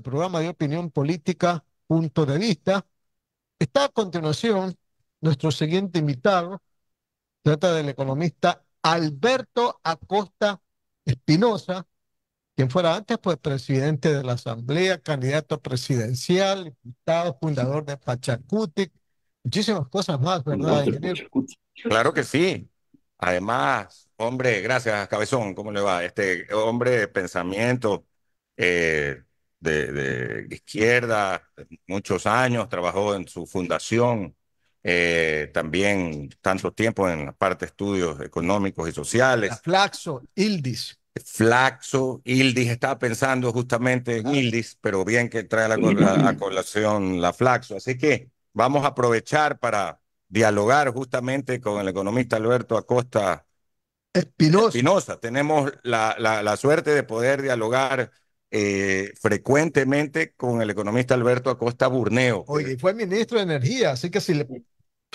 Este programa de opinión política, Punto de Vista. Está a continuación nuestro siguiente invitado, trata del economista Alberto Acosta Espinosa, quien fuera antes pues presidente de la Asamblea, candidato presidencial, diputado, fundador de Pachacútec muchísimas cosas más, ¿verdad, Claro que sí. Además, hombre, gracias, Cabezón, ¿cómo le va? Este hombre de pensamiento, eh, de, izquierda, muchos años, trabajó en su fundación, eh, también tanto tiempo en la parte de estudios económicos y sociales. Flaxo, Ildis. Flaxo, Ildis, estaba pensando justamente en Ildis, pero bien que trae la, a colación la Flaxo. Así que vamos a aprovechar para dialogar justamente con el economista Alberto Acosta Espinosa. Espinosa. Tenemos la, la, la suerte de poder dialogar eh, frecuentemente con el economista Alberto Acosta Burneo. Oye, fue ministro de Energía, así que si le.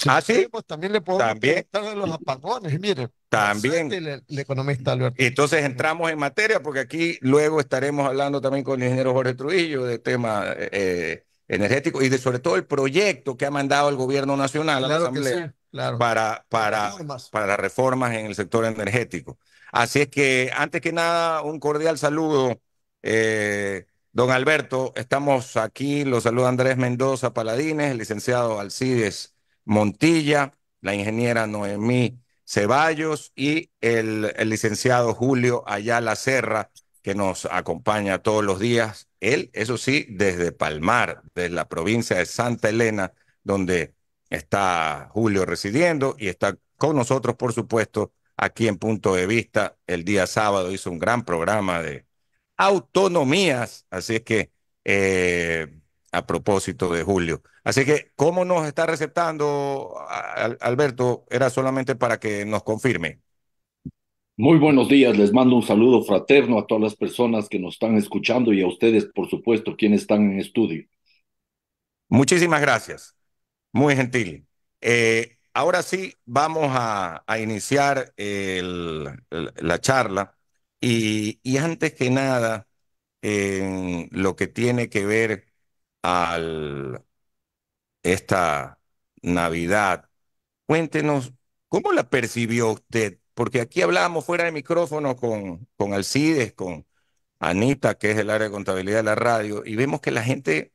¿Ah, sí? también le puedo. ¿También? de los apagones, mire. También. El, economista Alberto. Entonces entramos en materia, porque aquí luego estaremos hablando también con el ingeniero Jorge Trujillo de tema eh, eh energético y de sobre todo el proyecto que ha mandado el gobierno nacional claro a sí, para, para, reformas. para reformas en el sector energético. Así es que, antes que nada, un cordial saludo eh, don Alberto, estamos aquí, lo saluda Andrés Mendoza Paladines, el licenciado Alcides Montilla, la ingeniera Noemí Ceballos y el, licenciado Julio Ayala Serra, que nos acompaña todos los días. Él, eso sí, desde Palmar, de la provincia de Santa Elena, donde está Julio residiendo y está con nosotros, por supuesto, aquí en Punto de Vista. El día sábado hizo un gran programa de autonomías. Así que, eh, a propósito de Julio. Así que, ¿cómo nos está receptando Alberto? Era solamente para que nos confirme. Muy buenos días, les mando un saludo fraterno a todas las personas que nos están escuchando y a ustedes, por supuesto, quienes están en estudio. Muchísimas gracias, muy gentil. Eh, ahora sí, vamos a, iniciar la charla y, antes que nada, en lo que tiene que ver al esta Navidad, cuéntenos cómo la percibió usted, porque aquí hablábamos fuera de micrófono con, con Alcides, con Anita, que es el área de contabilidad de la radio, y vemos que la gente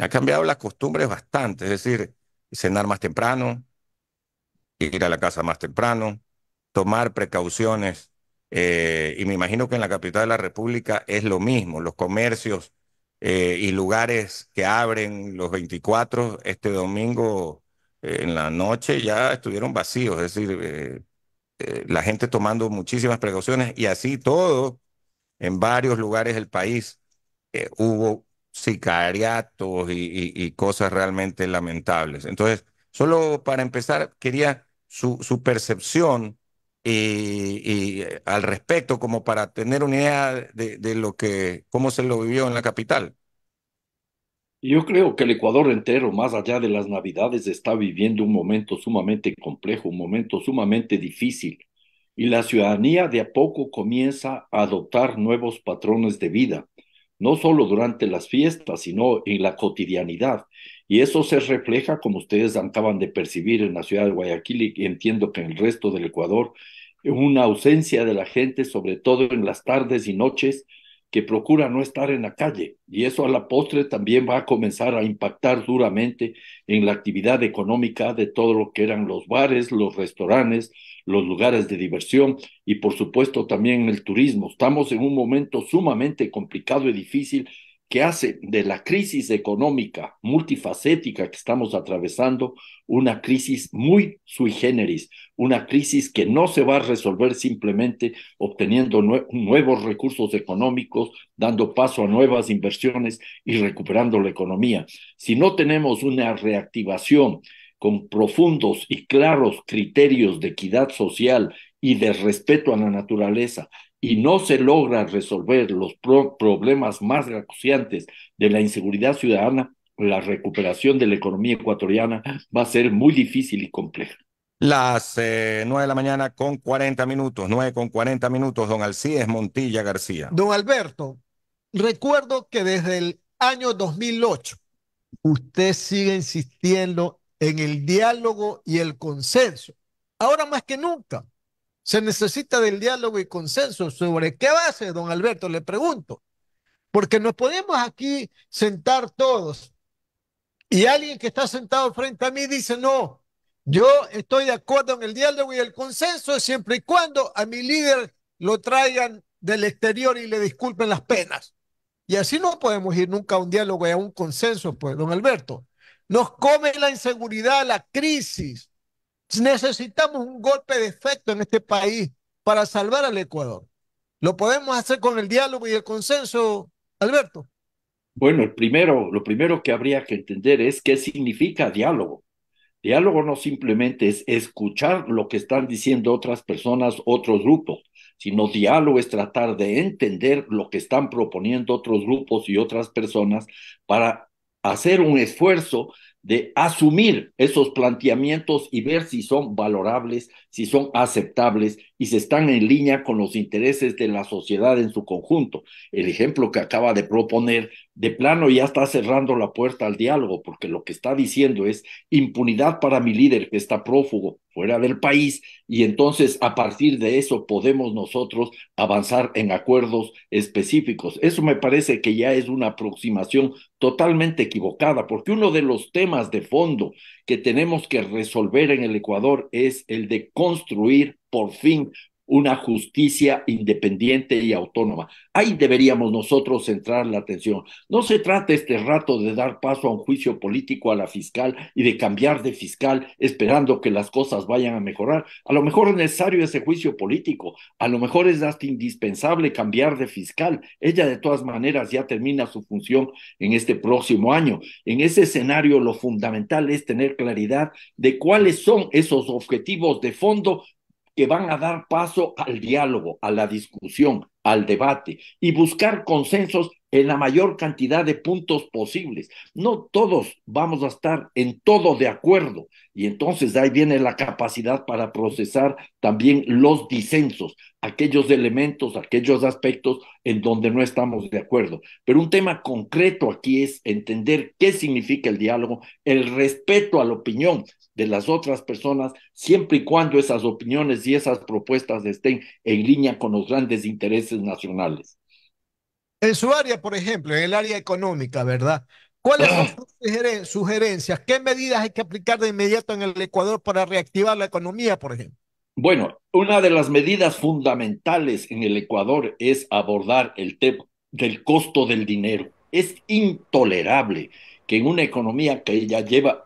ha cambiado las costumbres bastante, es decir, cenar más temprano, ir a la casa más temprano, tomar precauciones eh, y me imagino que en la capital de la República es lo mismo, los comercios eh, y lugares que abren los 24 este domingo eh, en la noche ya estuvieron vacíos, es decir, la gente tomando muchísimas precauciones y así todo en varios lugares del país hubo sicariatos y, cosas realmente lamentables. Entonces, solo para empezar, quería su, su percepción y eh, al respecto, como para tener una idea de, de, lo que, cómo se lo vivió en la capital. Yo creo que el Ecuador entero, más allá de las Navidades, está viviendo un momento sumamente complejo, un momento sumamente difícil, y la ciudadanía de a poco comienza a adoptar nuevos patrones de vida, no solo durante las fiestas, sino en la cotidianidad. Y eso se refleja, como ustedes acaban de percibir, en la ciudad de Guayaquil y entiendo que en el resto del Ecuador, una ausencia de la gente, sobre todo en las tardes y noches, que procura no estar en la calle. Y eso a la postre también va a comenzar a impactar duramente en la actividad económica de todo lo que eran los bares, los restaurantes, los lugares de diversión y por supuesto también el turismo. Estamos en un momento sumamente complicado y difícil que hace de la crisis económica multifacética que estamos atravesando una crisis muy sui generis, una crisis que no se va a resolver simplemente obteniendo nuevos recursos económicos, dando paso a nuevas inversiones y recuperando la economía. Si no tenemos una reactivación con profundos y claros criterios de equidad social y de respeto a la naturaleza, y no se logra resolver los problemas más acuciantes de la inseguridad ciudadana, la recuperación de la economía ecuatoriana va a ser muy difícil y compleja. Las eh, nueve de la mañana con 40 minutos, nueve con 40 minutos, don Alcides Montilla García. Don Alberto, recuerdo que desde el año 2008 usted sigue insistiendo en el diálogo y el consenso, ahora más que nunca, se necesita del diálogo y consenso. ¿Sobre qué base, don Alberto? Le pregunto. Porque nos podemos aquí sentar todos. Y alguien que está sentado frente a mí dice, no, yo estoy de acuerdo en el diálogo y el consenso siempre y cuando a mi líder lo traigan del exterior y le disculpen las penas. Y así no podemos ir nunca a un diálogo y a un consenso, pues, don Alberto. Nos come la inseguridad, la crisis, Necesitamos un golpe de efecto en este país para salvar al Ecuador. ¿Lo podemos hacer con el diálogo y el consenso, Alberto? Bueno, el primero, lo primero que habría que entender es qué significa diálogo. Diálogo no simplemente es escuchar lo que están diciendo otras personas, otros grupos, sino diálogo es tratar de entender lo que están proponiendo otros grupos y otras personas para hacer un esfuerzo de asumir esos planteamientos y ver si son valorables si son aceptables y se están en línea con los intereses de la sociedad en su conjunto. El ejemplo que acaba de proponer, de plano ya está cerrando la puerta al diálogo, porque lo que está diciendo es impunidad para mi líder que está prófugo fuera del país, y entonces a partir de eso podemos nosotros avanzar en acuerdos específicos. Eso me parece que ya es una aproximación totalmente equivocada, porque uno de los temas de fondo que tenemos que resolver en el Ecuador es el de cómo construir por fin una justicia independiente y autónoma. Ahí deberíamos nosotros centrar la atención. No se trata este rato de dar paso a un juicio político a la fiscal y de cambiar de fiscal esperando que las cosas vayan a mejorar. A lo mejor es necesario ese juicio político, a lo mejor es hasta indispensable cambiar de fiscal. Ella de todas maneras ya termina su función en este próximo año. En ese escenario lo fundamental es tener claridad de cuáles son esos objetivos de fondo que van a dar paso al diálogo, a la discusión, al debate y buscar consensos en la mayor cantidad de puntos posibles. No todos vamos a estar en todo de acuerdo y entonces ahí viene la capacidad para procesar también los disensos, aquellos elementos, aquellos aspectos en donde no estamos de acuerdo. Pero un tema concreto aquí es entender qué significa el diálogo, el respeto a la opinión, de las otras personas, siempre y cuando esas opiniones y esas propuestas estén en línea con los grandes intereses nacionales. En su área, por ejemplo, en el área económica, ¿verdad? ¿Cuáles son ah. sus sugerencias? ¿Qué medidas hay que aplicar de inmediato en el Ecuador para reactivar la economía, por ejemplo? Bueno, una de las medidas fundamentales en el Ecuador es abordar el tema del costo del dinero. Es intolerable que en una economía que ya lleva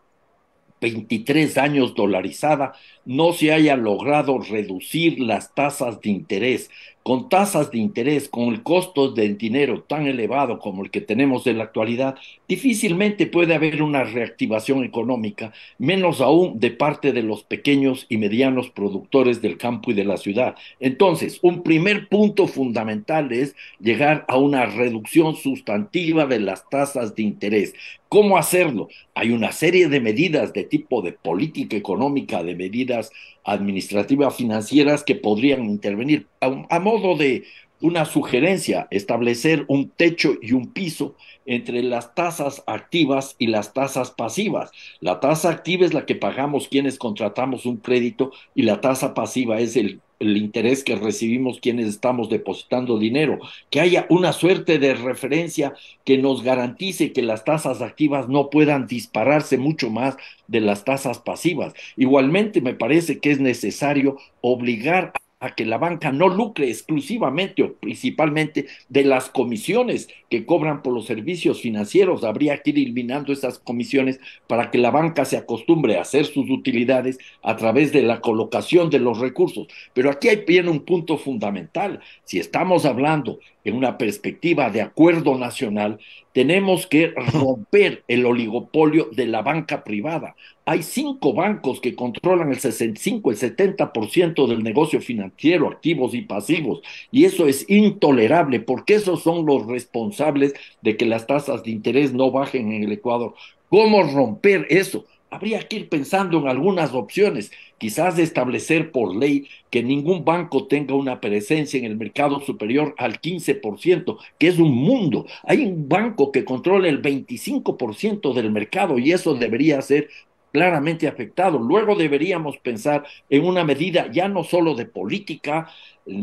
23 años dolarizada, no se haya logrado reducir las tasas de interés. Con tasas de interés, con el costo del dinero tan elevado como el que tenemos en la actualidad, difícilmente puede haber una reactivación económica, menos aún de parte de los pequeños y medianos productores del campo y de la ciudad. Entonces, un primer punto fundamental es llegar a una reducción sustantiva de las tasas de interés. ¿Cómo hacerlo? Hay una serie de medidas de tipo de política económica, de medidas administrativas financieras que podrían intervenir. A, modo de una sugerencia, establecer un techo y un piso entre las tasas activas y las tasas pasivas. La tasa activa es la que pagamos quienes contratamos un crédito y la tasa pasiva es el el interés que recibimos quienes estamos depositando dinero, que haya una suerte de referencia que nos garantice que las tasas activas no puedan dispararse mucho más de las tasas pasivas. Igualmente me parece que es necesario obligar a a que la banca no lucre exclusivamente o principalmente de las comisiones que cobran por los servicios financieros. Habría que ir eliminando esas comisiones para que la banca se acostumbre a hacer sus utilidades a través de la colocación de los recursos. Pero aquí hay bien un punto fundamental. Si estamos hablando en una perspectiva de acuerdo nacional, tenemos que romper el oligopolio de la banca privada. Hay cinco bancos que controlan el 65, el 70% del negocio financiero, activos y pasivos. Y eso es intolerable porque esos son los responsables de que las tasas de interés no bajen en el Ecuador. ¿Cómo romper eso? habría que ir pensando en algunas opciones, quizás de establecer por ley que ningún banco tenga una presencia en el mercado superior al 15%, que es un mundo. Hay un banco que controla el 25% del mercado y eso debería ser claramente afectado. Luego deberíamos pensar en una medida ya no solo de política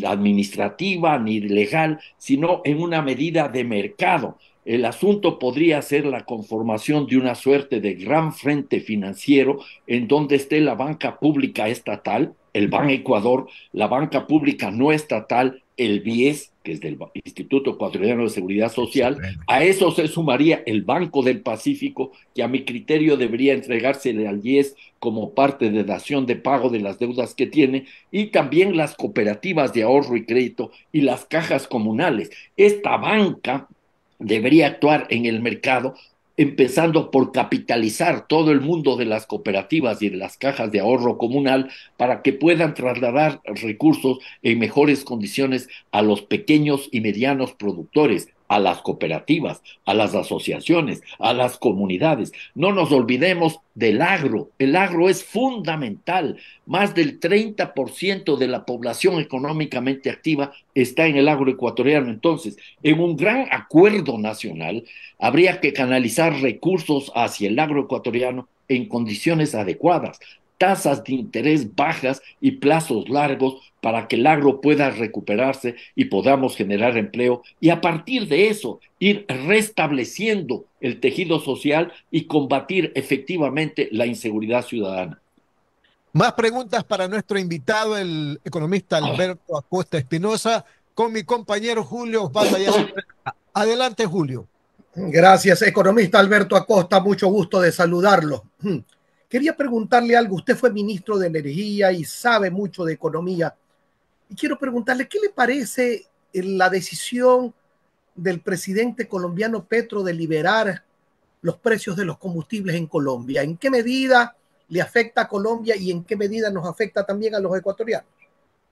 administrativa ni legal, sino en una medida de mercado el asunto podría ser la conformación de una suerte de gran frente financiero en donde esté la banca pública estatal, el Ban Ecuador, la banca pública no estatal, el BIES, que es del Instituto Ecuatoriano de Seguridad Social, a eso se sumaría el Banco del Pacífico, que a mi criterio debería entregársele al BIES como parte de dación de pago de las deudas que tiene, y también las cooperativas de ahorro y crédito y las cajas comunales. Esta banca debería actuar en el mercado empezando por capitalizar todo el mundo de las cooperativas y de las cajas de ahorro comunal para que puedan trasladar recursos en mejores condiciones a los pequeños y medianos productores, a las cooperativas, a las asociaciones, a las comunidades. No nos olvidemos del agro. El agro es fundamental. Más del 30% de la población económicamente activa está en el agro ecuatoriano. Entonces, en un gran acuerdo nacional, habría que canalizar recursos hacia el agro ecuatoriano en condiciones adecuadas, tasas de interés bajas y plazos largos para que el agro pueda recuperarse y podamos generar empleo y a partir de eso ir restableciendo el tejido social y combatir efectivamente la inseguridad ciudadana. Más preguntas para nuestro invitado, el economista ah. Alberto Acosta Espinosa, con mi compañero Julio Adelante, Julio. Gracias, economista Alberto Acosta. Mucho gusto de saludarlo. Quería preguntarle algo. Usted fue ministro de Energía y sabe mucho de economía. Y quiero preguntarle, ¿qué le parece eh, la decisión del presidente colombiano Petro de liberar los precios de los combustibles en Colombia? ¿En qué medida le afecta a Colombia y en qué medida nos afecta también a los ecuatorianos?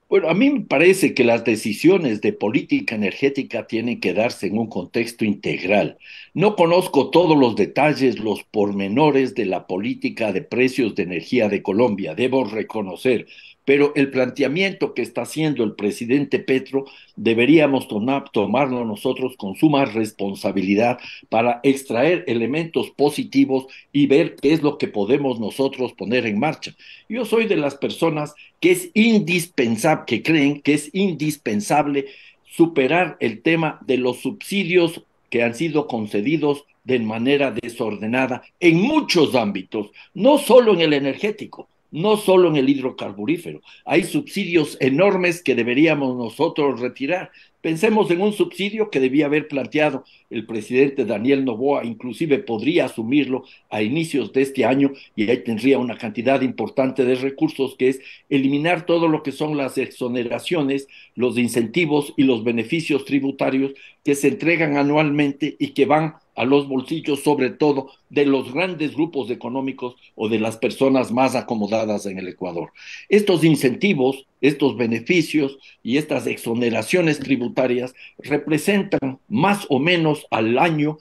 Bueno, a mí me parece que las decisiones de política energética tienen que darse en un contexto integral. No conozco todos los detalles, los pormenores de la política de precios de energía de Colombia, debo reconocer, pero el planteamiento que está haciendo el presidente Petro deberíamos tomarlo nosotros con suma responsabilidad para extraer elementos positivos y ver qué es lo que podemos nosotros poner en marcha. Yo soy de las personas que es indispensable, que creen que es indispensable superar el tema de los subsidios que han sido concedidos de manera desordenada en muchos ámbitos, no solo en el energético no solo en el hidrocarburífero. Hay subsidios enormes que deberíamos nosotros retirar. Pensemos en un subsidio que debía haber planteado el presidente Daniel Novoa, inclusive podría asumirlo a inicios de este año y ahí tendría una cantidad importante de recursos, que es eliminar todo lo que son las exoneraciones, los incentivos y los beneficios tributarios que se entregan anualmente y que van a los bolsillos sobre todo de los grandes grupos económicos o de las personas más acomodadas en el Ecuador. Estos incentivos, estos beneficios y estas exoneraciones tributarias representan más o menos al año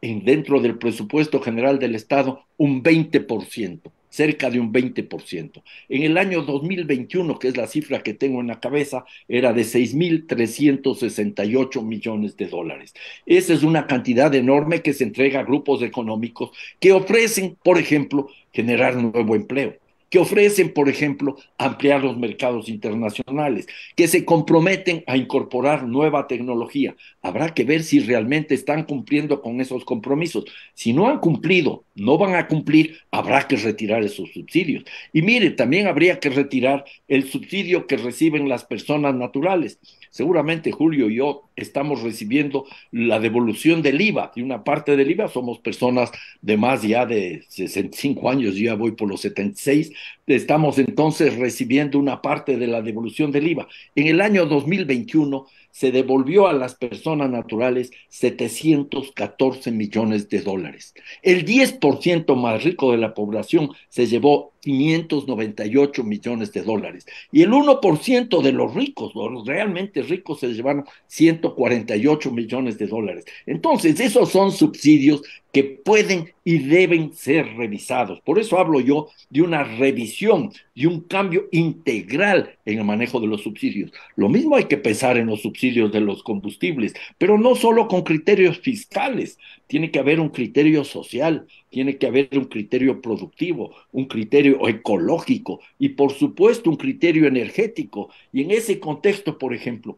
en, dentro del presupuesto general del Estado un 20% cerca de un 20%. En el año 2021, que es la cifra que tengo en la cabeza, era de 6.368 millones de dólares. Esa es una cantidad enorme que se entrega a grupos económicos que ofrecen, por ejemplo, generar nuevo empleo que ofrecen, por ejemplo, ampliar los mercados internacionales, que se comprometen a incorporar nueva tecnología. Habrá que ver si realmente están cumpliendo con esos compromisos. Si no han cumplido, no van a cumplir, habrá que retirar esos subsidios. Y mire, también habría que retirar el subsidio que reciben las personas naturales. Seguramente Julio y yo estamos recibiendo la devolución del IVA, y una parte del IVA somos personas de más ya de 65 años, yo ya voy por los 76, estamos entonces recibiendo una parte de la devolución del IVA. En el año 2021 se devolvió a las personas naturales 714 millones de dólares. El 10% más rico de la población se llevó 598 millones de dólares. Y el 1% de los ricos, los realmente ricos, se llevaron 148 millones de dólares. Entonces, esos son subsidios que pueden y deben ser revisados. Por eso hablo yo de una revisión, de un cambio integral en el manejo de los subsidios. Lo mismo hay que pensar en los subsidios de los combustibles, pero no solo con criterios fiscales. Tiene que haber un criterio social, tiene que haber un criterio productivo, un criterio ecológico y por supuesto un criterio energético. Y en ese contexto, por ejemplo,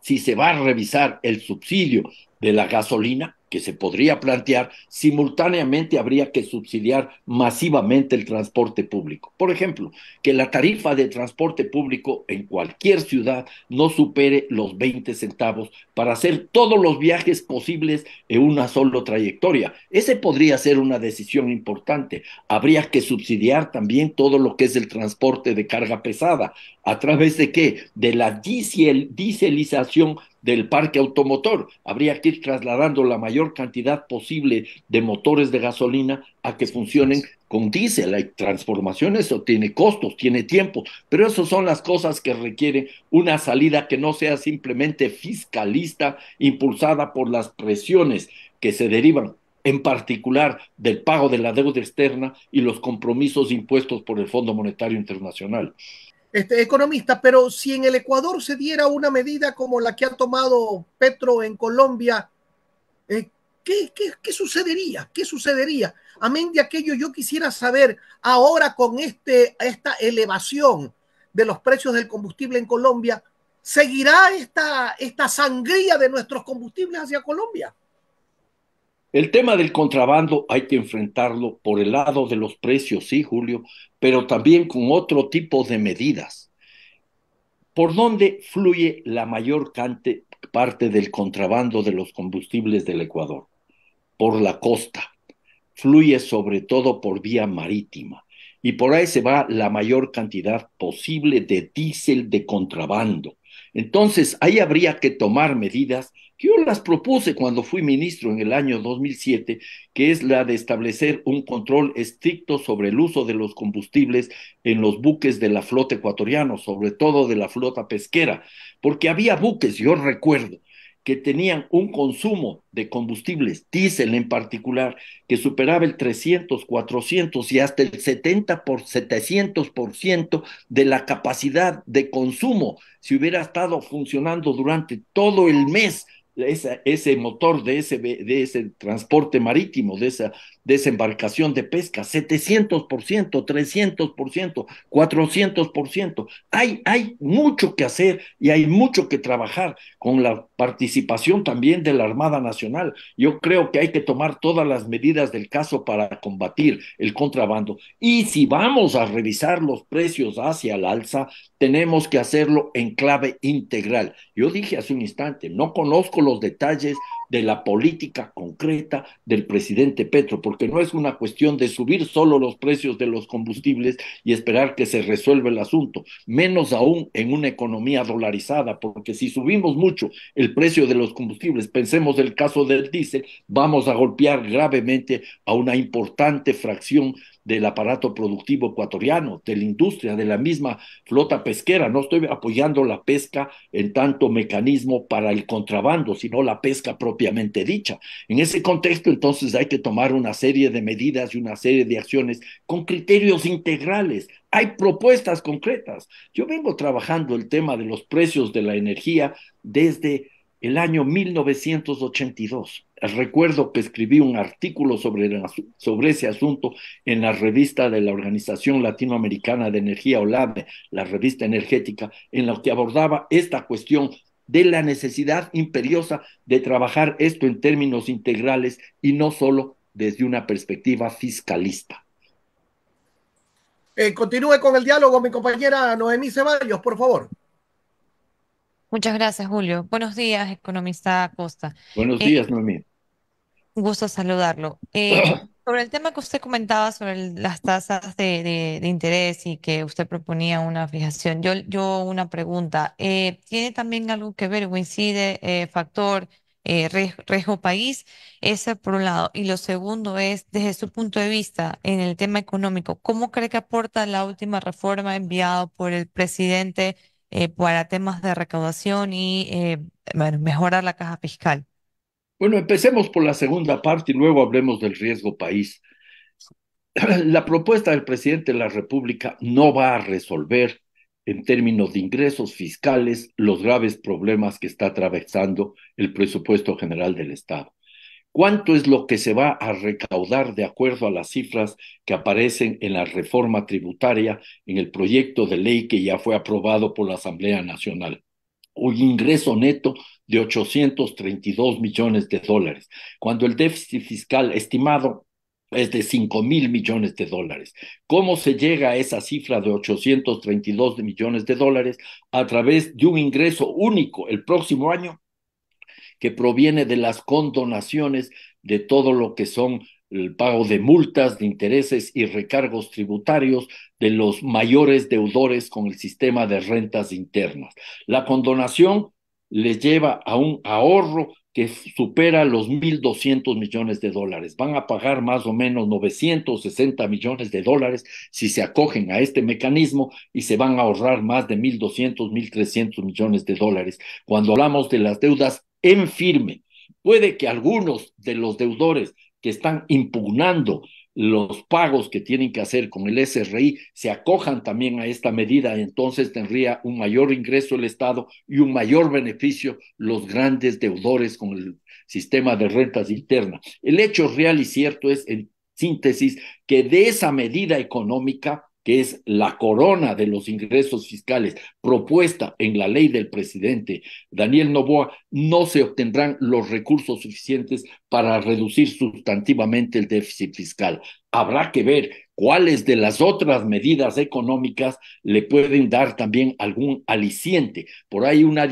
si se va a revisar el subsidio de la gasolina, que se podría plantear, simultáneamente habría que subsidiar masivamente el transporte público. Por ejemplo, que la tarifa de transporte público en cualquier ciudad no supere los 20 centavos para hacer todos los viajes posibles en una sola trayectoria. Ese podría ser una decisión importante. Habría que subsidiar también todo lo que es el transporte de carga pesada. ¿A través de qué? De la diesel, dieselización del parque automotor. Habría que ir trasladando la mayor cantidad posible de motores de gasolina a que funcionen con diésel. Hay transformaciones, eso tiene costos, tiene tiempo, pero esas son las cosas que requieren una salida que no sea simplemente fiscalista, impulsada por las presiones que se derivan en particular del pago de la deuda externa y los compromisos impuestos por el Fondo Monetario Internacional este, economista, pero si en el Ecuador se diera una medida como la que ha tomado Petro en Colombia, eh, ¿qué, qué sucedería? ¿Qué sucedería? Amén de aquello, yo quisiera saber ahora con este, esta elevación de los precios del combustible en Colombia, ¿seguirá esta, esta sangría de nuestros combustibles hacia Colombia? El tema del contrabando hay que enfrentarlo por el lado de los precios, sí, Julio, pero también con otro tipo de medidas. ¿Por dónde fluye la mayor parte del contrabando de los combustibles del Ecuador? Por la costa. Fluye sobre todo por vía marítima. Y por ahí se va la mayor cantidad posible de diésel de contrabando. Entonces, ahí habría que tomar medidas que yo las propuse cuando fui ministro en el año 2007, que es la de establecer un control estricto sobre el uso de los combustibles en los buques de la flota ecuatoriana, sobre todo de la flota pesquera, porque había buques, yo recuerdo, que tenían un consumo de combustibles, diésel en particular, que superaba el 300, 400 y hasta el 70 por 700% de la capacidad de consumo si hubiera estado funcionando durante todo el mes ese motor de ese, de ese transporte marítimo, de esa desembarcación de pesca, 700%, 300%, 400%. Hay, hay mucho que hacer y hay mucho que trabajar con la participación también de la Armada Nacional. Yo creo que hay que tomar todas las medidas del caso para combatir el contrabando. Y si vamos a revisar los precios hacia el alza, tenemos que hacerlo en clave integral. Yo dije hace un instante, no conozco los detalles de la política concreta del presidente Petro, porque no es una cuestión de subir solo los precios de los combustibles y esperar que se resuelva el asunto, menos aún en una economía dolarizada, porque si subimos mucho el precio de los combustibles, pensemos el caso del diésel, vamos a golpear gravemente a una importante fracción del aparato productivo ecuatoriano, de la industria, de la misma flota pesquera. No estoy apoyando la pesca en tanto mecanismo para el contrabando, sino la pesca dicha. En ese contexto, entonces, hay que tomar una serie de medidas y una serie de acciones con criterios integrales. Hay propuestas concretas. Yo vengo trabajando el tema de los precios de la energía desde el año 1982. Recuerdo que escribí un artículo sobre, sobre, ese asunto en la revista de la Organización Latinoamericana de Energía OLAME, la revista energética, en la que abordaba esta cuestión de la necesidad imperiosa de trabajar esto en términos integrales y no solo desde una perspectiva fiscalista. Eh, continúe con el diálogo mi compañera Noemí Ceballos, por favor. Muchas gracias, Julio. Buenos días, economista Costa. Buenos eh, días, Noemí Noemí. Gusto saludarlo. Eh, Sobre el tema que usted comentaba sobre las tasas de, interés y que usted proponía una fijación, yo, yo una pregunta. Eh, ¿Tiene también algo que ver o incide eh, factor eh, riesgo país? Ese por un lado. Y lo segundo es, desde su punto de vista en el tema económico, ¿cómo cree que aporta la última reforma enviada por el presidente para temas de recaudación y mejorar la caja fiscal? Bueno, empecemos por la segunda parte y luego hablemos del riesgo país. La propuesta del presidente de la República no va a resolver en términos de ingresos fiscales los graves problemas que está atravesando el presupuesto general del Estado. ¿Cuánto es lo que se va a recaudar de acuerdo a las cifras que aparecen en la reforma tributaria, en el proyecto de ley que ya fue aprobado por la Asamblea Nacional? un ingreso neto de 832 millones de dólares, cuando el déficit fiscal estimado es de 5 mil millones de dólares. ¿Cómo se llega a esa cifra de 832 millones de dólares? A través de un ingreso único el próximo año que proviene de las condonaciones de todo lo que son el pago de multas, de intereses y recargos tributarios de los mayores deudores con el sistema de rentas internas. La condonación les lleva a un ahorro que supera los 1.200 millones de dólares. Van a pagar más o menos 960 millones de dólares si se acogen a este mecanismo y se van a ahorrar más de 1.200, 1.300 millones de dólares. Cuando hablamos de las deudas en firme, puede que algunos de los deudores que están impugnando los pagos que tienen que hacer con el SRI se acojan también a esta medida, entonces tendría un mayor ingreso el Estado y un mayor beneficio los grandes deudores con el sistema de rentas internas. El hecho real y cierto es, en síntesis, que de esa medida económica que es la corona de los ingresos fiscales propuesta en la ley del presidente Daniel Novoa, no se obtendrán los recursos suficientes para reducir sustantivamente el déficit fiscal. Habrá que ver cuáles de las otras medidas económicas le pueden dar también algún aliciente. Por ahí una,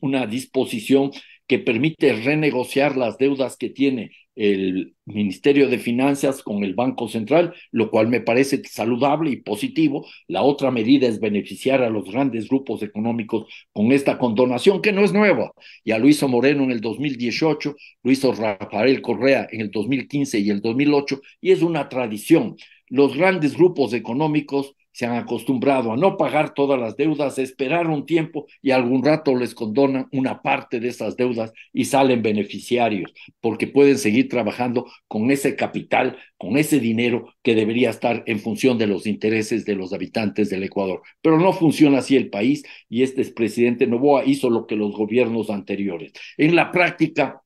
una disposición que permite renegociar las deudas que tiene el Ministerio de Finanzas con el Banco Central, lo cual me parece saludable y positivo. La otra medida es beneficiar a los grandes grupos económicos con esta condonación, que no es nueva. Ya lo hizo Moreno en el 2018, lo hizo Rafael Correa en el 2015 y el 2008, y es una tradición. Los grandes grupos económicos se han acostumbrado a no pagar todas las deudas, esperar un tiempo y algún rato les condonan una parte de esas deudas y salen beneficiarios, porque pueden seguir trabajando con ese capital, con ese dinero que debería estar en función de los intereses de los habitantes del Ecuador. Pero no funciona así el país y este expresidente Novoa hizo lo que los gobiernos anteriores. En la práctica,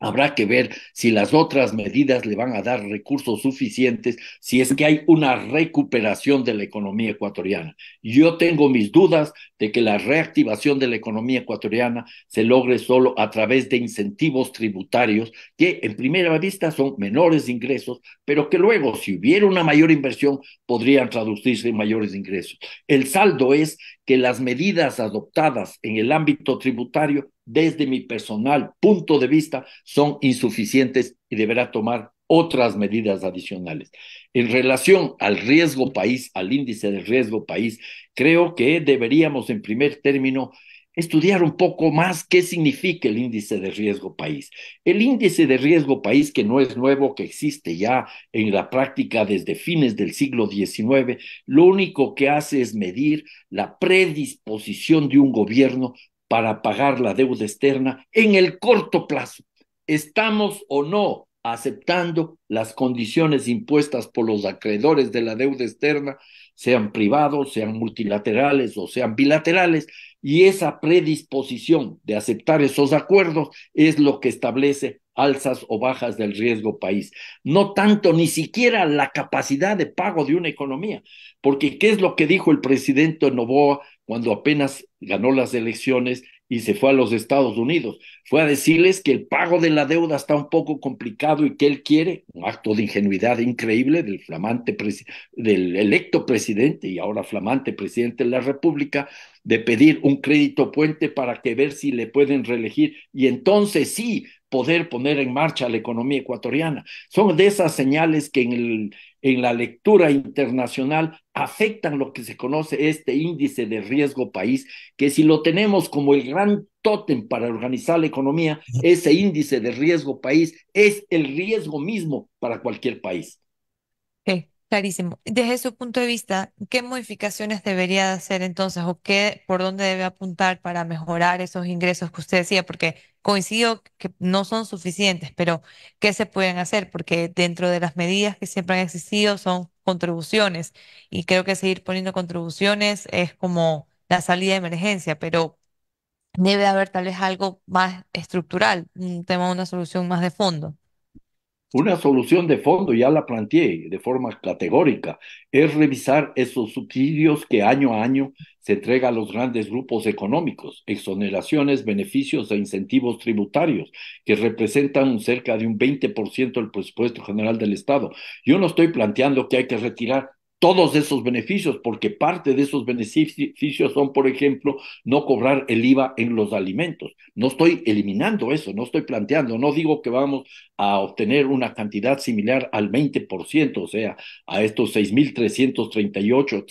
Habrá que ver si las otras medidas le van a dar recursos suficientes, si es que hay una recuperación de la economía ecuatoriana. Yo tengo mis dudas de que la reactivación de la economía ecuatoriana se logre solo a través de incentivos tributarios que en primera vista son menores ingresos, pero que luego, si hubiera una mayor inversión, podrían traducirse en mayores ingresos. El saldo es que las medidas adoptadas en el ámbito tributario desde mi personal punto de vista, son insuficientes y deberá tomar otras medidas adicionales. En relación al riesgo país, al índice de riesgo país, creo que deberíamos en primer término estudiar un poco más qué significa el índice de riesgo país. El índice de riesgo país, que no es nuevo, que existe ya en la práctica desde fines del siglo XIX, lo único que hace es medir la predisposición de un gobierno para pagar la deuda externa en el corto plazo. ¿Estamos o no aceptando las condiciones impuestas por los acreedores de la deuda externa, sean privados, sean multilaterales o sean bilaterales? Y esa predisposición de aceptar esos acuerdos es lo que establece alzas o bajas del riesgo país. No tanto ni siquiera la capacidad de pago de una economía, porque ¿qué es lo que dijo el presidente Novoa cuando apenas ganó las elecciones y se fue a los Estados Unidos. Fue a decirles que el pago de la deuda está un poco complicado y que él quiere, un acto de ingenuidad increíble del flamante del electo presidente y ahora flamante presidente de la República, de pedir un crédito puente para que ver si le pueden reelegir y entonces sí poder poner en marcha la economía ecuatoriana. Son de esas señales que en el en la lectura internacional afectan lo que se conoce este índice de riesgo país, que si lo tenemos como el gran tótem para organizar la economía, ese índice de riesgo país es el riesgo mismo para cualquier país. Clarísimo. Desde su punto de vista, ¿qué modificaciones debería hacer entonces o qué, por dónde debe apuntar para mejorar esos ingresos que usted decía? Porque coincido que no son suficientes, pero ¿qué se pueden hacer? Porque dentro de las medidas que siempre han existido son contribuciones y creo que seguir poniendo contribuciones es como la salida de emergencia, pero debe haber tal vez algo más estructural, un tema, una solución más de fondo. Una solución de fondo, ya la planteé de forma categórica, es revisar esos subsidios que año a año se entrega a los grandes grupos económicos, exoneraciones, beneficios e incentivos tributarios, que representan cerca de un 20% del presupuesto general del Estado. Yo no estoy planteando que hay que retirar todos esos beneficios, porque parte de esos beneficios son, por ejemplo, no cobrar el IVA en los alimentos. No estoy eliminando eso, no estoy planteando, no digo que vamos a obtener una cantidad similar al 20%, o sea, a estos 6.338,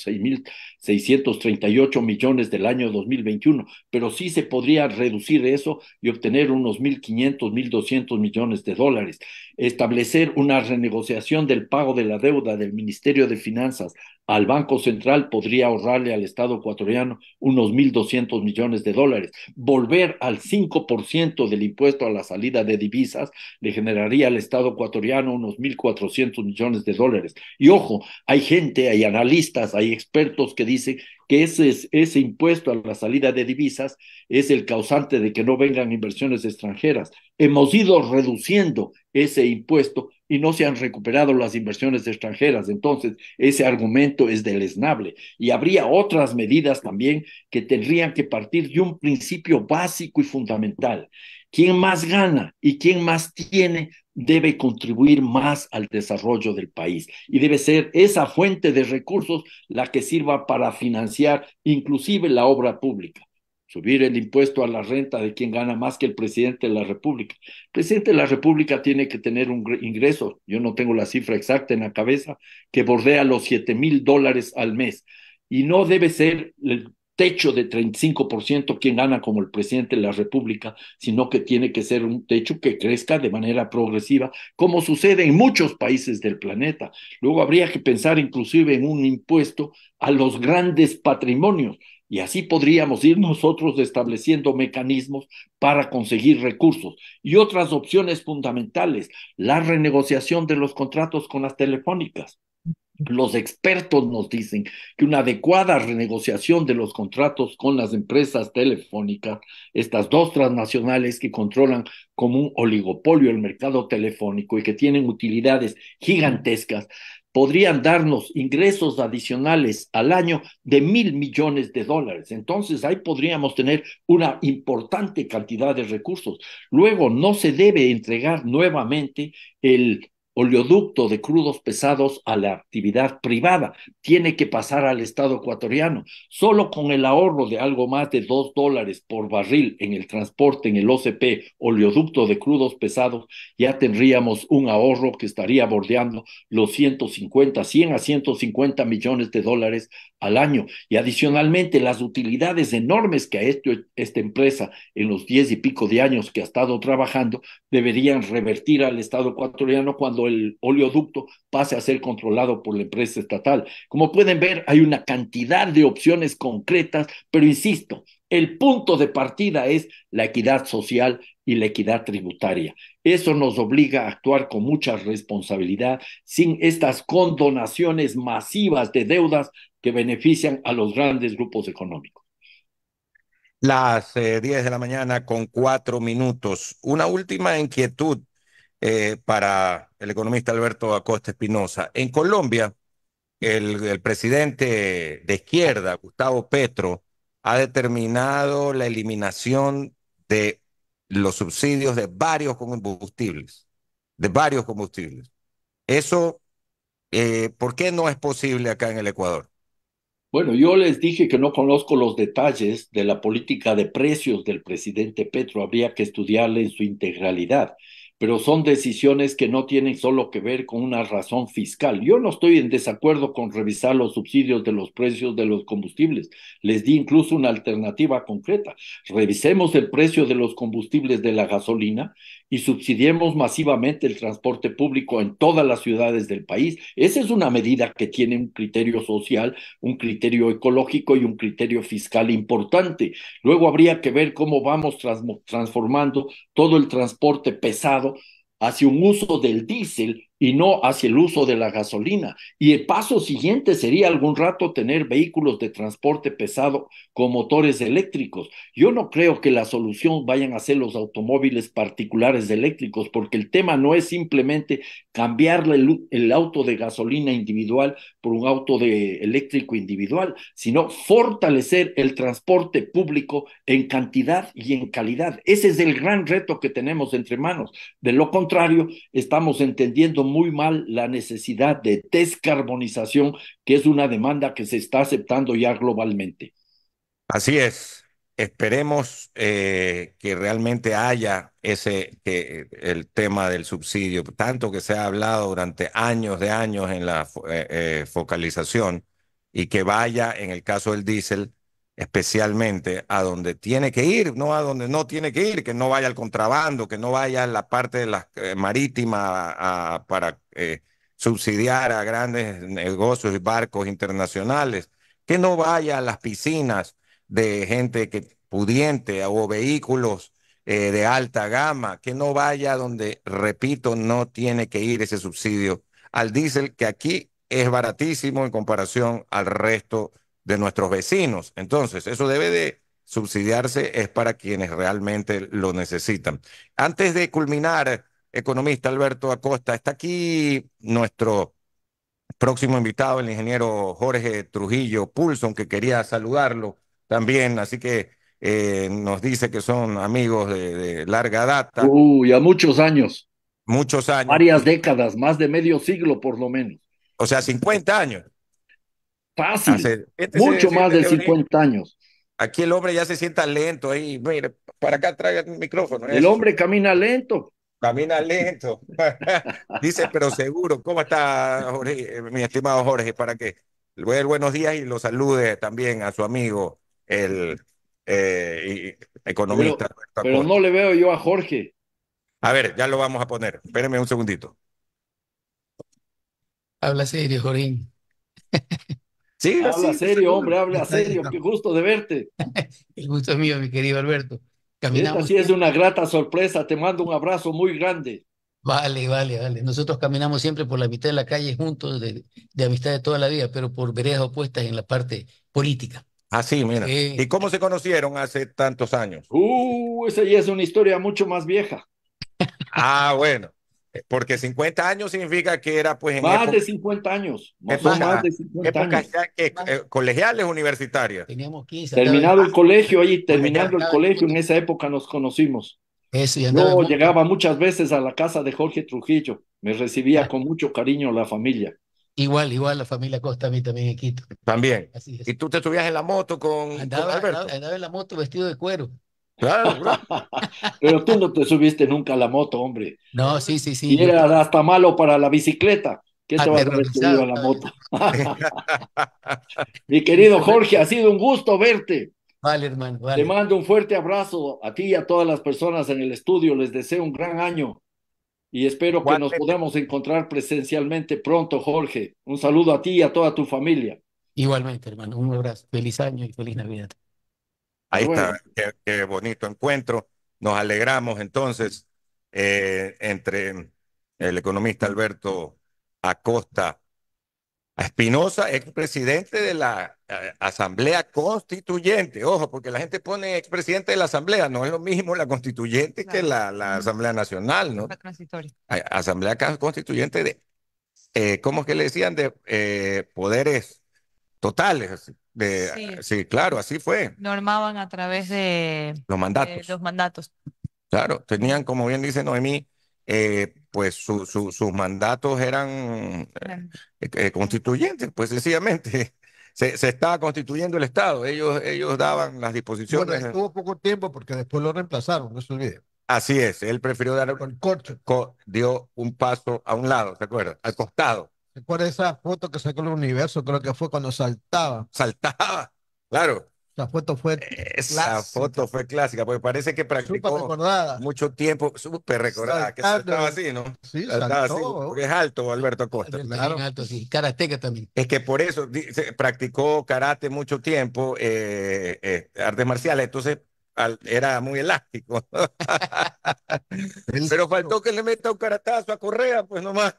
638 millones del año 2021, pero sí se podría reducir eso y obtener unos 1.500, 1.200 millones de dólares. Establecer una renegociación del pago de la deuda del Ministerio de Finanzas al Banco Central podría ahorrarle al Estado ecuatoriano unos 1.200 millones de dólares. Volver al 5% del impuesto a la salida de divisas le generaría al Estado ecuatoriano unos 1.400 millones de dólares. Y ojo, hay gente, hay analistas, hay expertos que dice que ese, ese impuesto a la salida de divisas es el causante de que no vengan inversiones extranjeras. Hemos ido reduciendo ese impuesto y no se han recuperado las inversiones extranjeras. Entonces, ese argumento es deleznable. Y habría otras medidas también que tendrían que partir de un principio básico y fundamental. ¿Quién más gana y quién más tiene debe contribuir más al desarrollo del país y debe ser esa fuente de recursos la que sirva para financiar inclusive la obra pública. Subir el impuesto a la renta de quien gana más que el presidente de la República. El presidente de la República tiene que tener un ingreso, yo no tengo la cifra exacta en la cabeza, que bordea los siete mil dólares al mes. Y no debe ser el techo de 35% quien gana como el presidente de la República, sino que tiene que ser un techo que crezca de manera progresiva, como sucede en muchos países del planeta. Luego habría que pensar inclusive en un impuesto a los grandes patrimonios. Y así podríamos ir nosotros estableciendo mecanismos para conseguir recursos. Y otras opciones fundamentales, la renegociación de los contratos con las telefónicas los expertos nos dicen que una adecuada renegociación de los contratos con las empresas telefónicas, estas dos transnacionales que controlan como un oligopolio el mercado telefónico y que tienen utilidades gigantescas, podrían darnos ingresos adicionales al año de mil millones de dólares. Entonces ahí podríamos tener una importante cantidad de recursos. Luego no se debe entregar nuevamente el oleoducto de crudos pesados a la actividad privada. Tiene que pasar al Estado ecuatoriano. Solo con el ahorro de algo más de dos dólares por barril en el transporte, en el OCP, oleoducto de crudos pesados, ya tendríamos un ahorro que estaría bordeando los 150, 100 a 150 millones de dólares al año. Y adicionalmente, las utilidades enormes que ha hecho e-, esta empresa en los diez y pico de años que ha estado trabajando deberían revertir al Estado ecuatoriano cuando el oleoducto pase a ser controlado por la empresa estatal. Como pueden ver, hay una cantidad de opciones concretas, pero insisto, el punto de partida es la equidad social y la equidad tributaria. Eso nos obliga a actuar con mucha responsabilidad, sin estas condonaciones masivas de deudas que benefician a los grandes grupos económicos. Las 10 eh, de la mañana con cuatro minutos. Una última inquietud eh, para el economista Alberto Acosta Espinosa. En Colombia, el, presidente de izquierda, Gustavo Petro, ha determinado la eliminación de los subsidios de varios combustibles, de varios combustibles. Eso, eh, ¿por qué no es posible acá en el Ecuador? Bueno, yo les dije que no conozco los detalles de la política de precios del presidente Petro, habría que estudiarla en su integralidad pero son decisiones que no tienen solo que ver con una razón fiscal. Yo no estoy en desacuerdo con revisar los subsidios de los precios de los combustibles. Les di incluso una alternativa concreta. Revisemos el precio de los combustibles de la gasolina y subsidiemos masivamente el transporte público en todas las ciudades del país. Esa es una medida que tiene un criterio social, un criterio ecológico y un criterio fiscal importante. Luego habría que ver cómo vamos transformando todo el transporte pesado hacia un uso del diésel y no hacia el uso de la gasolina. Y el paso siguiente sería algún rato tener vehículos de transporte pesado con motores eléctricos. Yo no creo que la solución vayan a ser los automóviles particulares eléctricos, porque el tema no es simplemente cambiar el, el, auto de gasolina individual por un auto de eléctrico individual, sino fortalecer el transporte público en cantidad y en calidad. Ese es el gran reto que tenemos entre manos. De lo contrario, estamos entendiendo muy mal la necesidad de descarbonización, que es una demanda que se está aceptando ya globalmente. Así es. Esperemos eh, que realmente haya ese que el tema del subsidio, tanto que se ha hablado durante años de años en la eh, eh, focalización y que vaya en el caso del diésel especialmente a donde tiene que ir, no a donde no tiene que ir, que no vaya al contrabando, que no vaya a la parte de la, eh, marítima para eh, subsidiar a grandes negocios y barcos internacionales, que no vaya a las piscinas de gente que pudiente o vehículos eh, de alta gama, que no vaya donde, repito, no tiene que ir ese subsidio al diésel, que aquí es baratísimo en comparación al resto de nuestros vecinos. Entonces, eso debe de subsidiarse, es para quienes realmente lo necesitan. Antes de culminar, economista Alberto Acosta, está aquí nuestro próximo invitado, el ingeniero Jorge Trujillo Pulson, que quería saludarlo también, así que eh, nos dice que son amigos de, de larga data. Uy, a muchos años. Muchos años. Varias décadas, más de medio siglo por lo menos. O sea, 50 años. Fácil. mucho más de 50 años. Aquí el hombre ya se sienta lento ahí. Mire, para acá traiga el micrófono. El hombre camina lento. Camina lento. Dice, pero seguro. ¿Cómo está, Jorge, mi estimado Jorge? Para que le dé buenos días y lo salude también a su amigo, el eh, economista. Pero, no le veo yo a Jorge. A ver, ya lo vamos a poner. Espérenme un segundito. Habla serio, Jorín. Sí, habla pues, serio, hombre, habla serio. Qué gusto de verte. El gusto es mío, mi querido Alberto. Caminamos. sí es una grata sorpresa. Te mando un abrazo muy grande. Vale, vale, vale. Nosotros caminamos siempre por la mitad de la calle juntos, de, amistad de toda la vida, pero por veredas opuestas en la parte política. Así, ah, mira. ¿Y cómo se conocieron hace tantos años? Uh, esa ya es una historia mucho más vieja. ah, bueno. Porque 50 años significa que era pues más de 50 años, más de 50 años. Eh, colegiales universitarias. Teníamos Terminado el colegio, ahí terminando el colegio, en esa época nos conocimos. Eso, ya No llegaba muchas veces a la casa de Jorge Trujillo, me recibía ah. con mucho cariño la familia. Igual, igual la familia Costa a mí también en Quito. También. ¿Y tú te subías en la moto con, andaba en la moto vestido de cuero. Pero tú no te subiste nunca a la moto, hombre. No, sí, sí, sí. Y era hasta malo para la bicicleta. ¿Qué ah, te vas a subir a la moto? Mi querido Jorge, ha sido un gusto verte. Vale, hermano. Te mando un fuerte abrazo a ti y a todas las personas en el estudio. Les deseo un gran año y espero que nos podamos encontrar presencialmente pronto, Jorge. Un saludo a ti y a toda tu familia. Igualmente, hermano. Un abrazo. Feliz año y feliz Navidad. Ahí está, qué, bonito encuentro. Nos alegramos entonces eh, entre el economista Alberto Acosta Espinosa, expresidente de la eh, Asamblea Constituyente. Ojo, porque la gente pone expresidente de la Asamblea, no es lo mismo la constituyente que la, Asamblea Nacional, ¿no? Asamblea Constituyente de, como eh, ¿cómo es que le decían? De poderes totales sí. claro, así fue. Normaban a través de los mandatos. Claro, tenían, como bien dice Noemí, eh, pues sus mandatos eran eh, eh, constituyentes, pues sencillamente. Se, estaba constituyendo el Estado, ellos, ellos daban las disposiciones. Bueno, estuvo poco tiempo porque después lo reemplazaron, no se olvide. Así es, él prefirió dar. dio un paso a un lado, ¿se acuerdas? Al costado. Recuerda esa foto que sacó el universo, creo que fue cuando saltaba. Saltaba, claro. La foto fue Esa clásica. foto fue clásica, porque parece que practicó mucho tiempo, súper recordada, que saltaba así, ¿no? Sí, saltaba porque es alto Alberto Costa. Claro. alto, sí, karateca también. Es que por eso practicó karate mucho tiempo, eh, eh, artes marciales, entonces era muy elástico. Pero faltó que le meta un caratazo a Correa, pues nomás.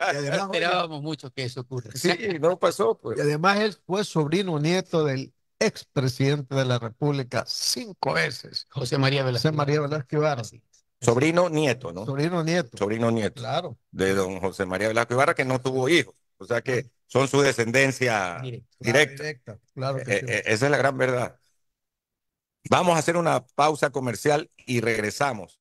Esperábamos mucho que eso ocurra. Sí, no pasó. Pues. Y además él fue sobrino nieto del expresidente de la República cinco veces. José María Velázquez. José María Ibarra. Sobrino nieto, ¿no? Sobrino nieto. Sobrino nieto. Claro. De don José María Velázquez Ibarra, que no tuvo hijos. O sea que son su descendencia directa. Eh, eh, esa es la gran verdad. Vamos a hacer una pausa comercial y regresamos.